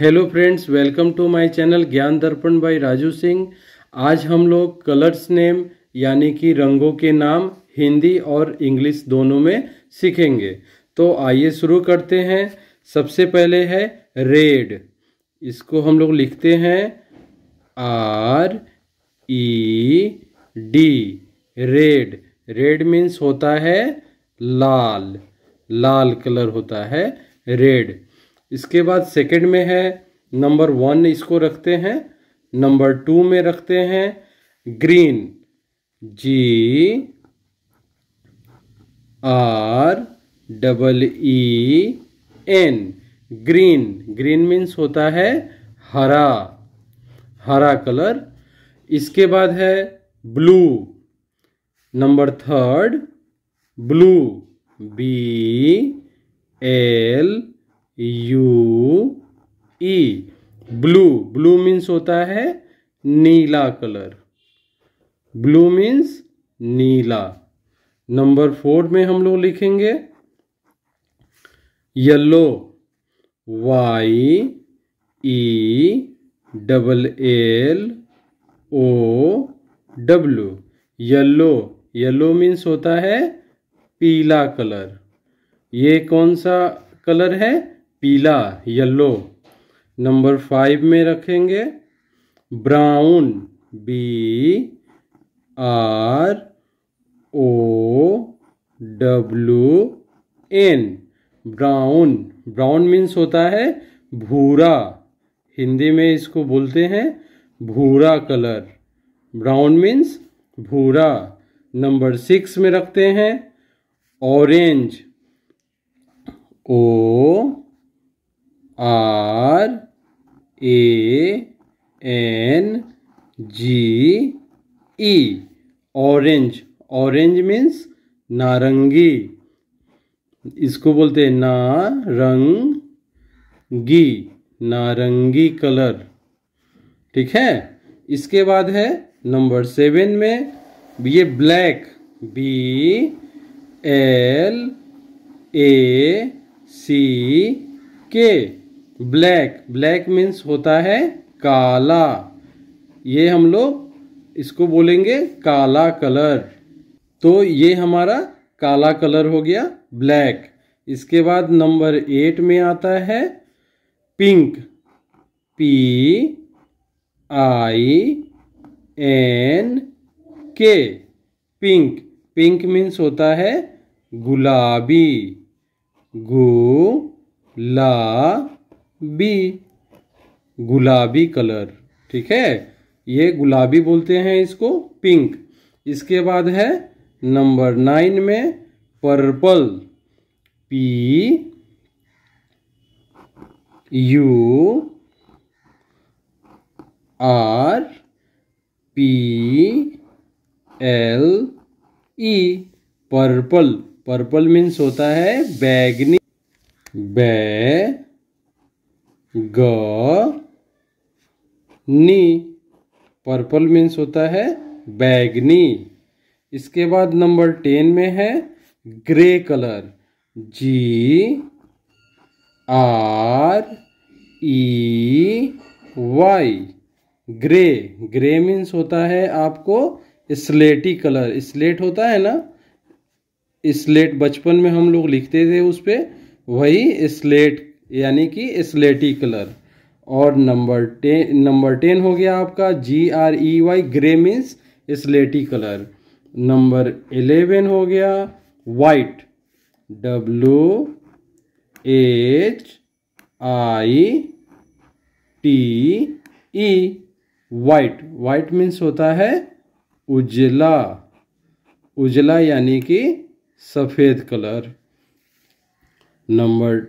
hello friends welcome to my channel Gyan Darpan by Raju Singh आज हम लोग कलर्स नेम यानी कि रंगों के नाम हिंदी और इंग्लिश दोनों में सीखेंगे तो आइए शुरू करते हैं सबसे पहले है रेड इसको हम लोग लिखते हैं R E D red red means होता है लाल लाल कलर होता है रेड इसके बाद सेकंड में है नंबर वन इसको रखते हैं नंबर टू में रखते हैं green G R double E N green green means होता है हरा हरा कलर इसके बाद है blue number third blue B L U E blue blue means होता है नीला कलर ब्लू मीन्स नीला नंबर फोर में हम लोग लिखेंगे yellow Y E double L O W yellow yellow means होता है पीला कलर ये कौन सा कलर है पीला येलो नंबर फाइव में रखेंगे brown B R O W N brown brown means होता है भूरा हिंदी में इसको बोलते हैं भूरा कलर ब्राउन मीन्स भूरा नंबर सिक्स में रखते हैं orange O R A N G E orange orange means नारंगी इसको बोलते हैं नारंगी नारंगी कलर ठीक है इसके बाद है नंबर सेवन में ये black B L A C K black black means होता है काला ये हम लोग इसको बोलेंगे काला कलर तो ये हमारा काला कलर हो गया ब्लैक इसके बाद नंबर एट में आता है pink P I N K pink pink means होता है गुलाबी गु ला बी गुलाबी कलर ठीक है ये गुलाबी बोलते हैं इसको पिंक इसके बाद है नंबर नाइन में purple P U R P L E purple purple means होता है बैगनी बै ग नी पर्पल मीन्स होता है बैगनी इसके बाद नंबर टेन में है grey colour G R E Y grey grey means होता है आपको स्लेटी कलर स्लेट होता है ना स्लेट बचपन में हम लोग लिखते थे उस पर वही स्लेट यानी कि स्लेटी कलर और नंबर टेन नंबर टेन हो गया आपका G R E Y grey means स्लेटी कलर नंबर एलेवन हो गया white W H I T E white white means होता है उजला उजला यानी कि सफ़ेद कलर नंबर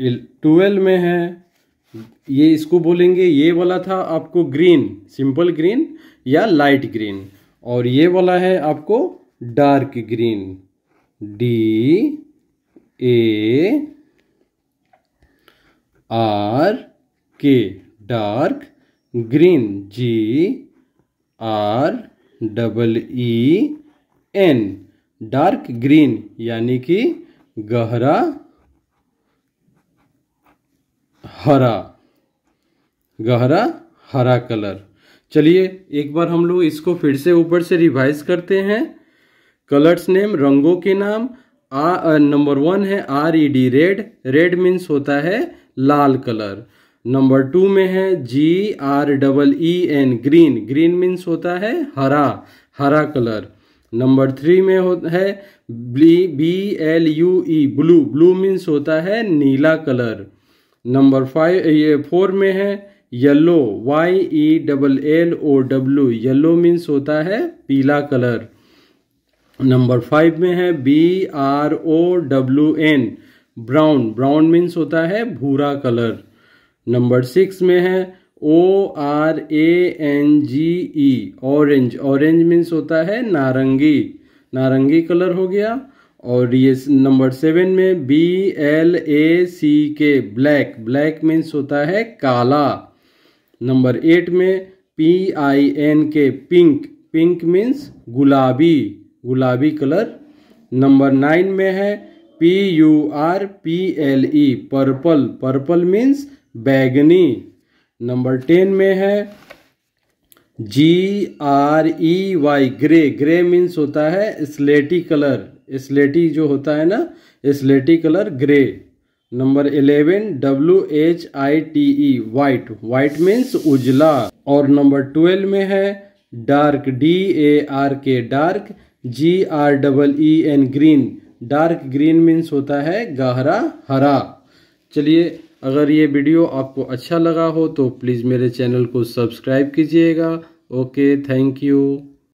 ट्वेल्व में है ये इसको बोलेंगे ये वाला था आपको ग्रीन सिंपल ग्रीन या लाइट ग्रीन और ये वाला है आपको dark green D A R K dark green G R double E N dark green यानी कि गहरा हरा गहरा हरा कलर चलिए एक बार हम लोग इसको फिर से ऊपर से रिवाइज करते हैं कलर्स नेम रंगों के नाम आ नंबर वन है R E D red red means होता है लाल कलर नंबर टू में है G R double E N green green means होता है हरा हरा कलर नंबर थ्री में हो है B B L U E blue blue means होता है नीला कलर नंबर फाइव ये फोर में है yellow Y E double L O W yellow means होता है पीला कलर नंबर फाइव में है B R O W N brown brown means होता है भूरा कलर नंबर सिक्स में है O R A N G E orange orange means होता है नारंगी नारंगी कलर हो गया और ये नंबर सेवन में B L A C K black black means होता है काला नंबर एट में P I N K pink pink means गुलाबी गुलाबी कलर नंबर नाइन में है P U R P L E purple purple means बैगनी नंबर टेन में है G R E Y grey grey means होता है स्लेटी कलर स्लेटी जो होता है ना स्लेटी colour grey number eleven W H I T E white white means उजला और नंबर ट्वेल्व में है dark D A R K dark G R double E N green dark green means होता है गहरा हरा चलिए अगर ये वीडियो आपको अच्छा लगा हो तो प्लीज़ मेरे चैनल को सब्सक्राइब कीजिएगा ओके थैंक यू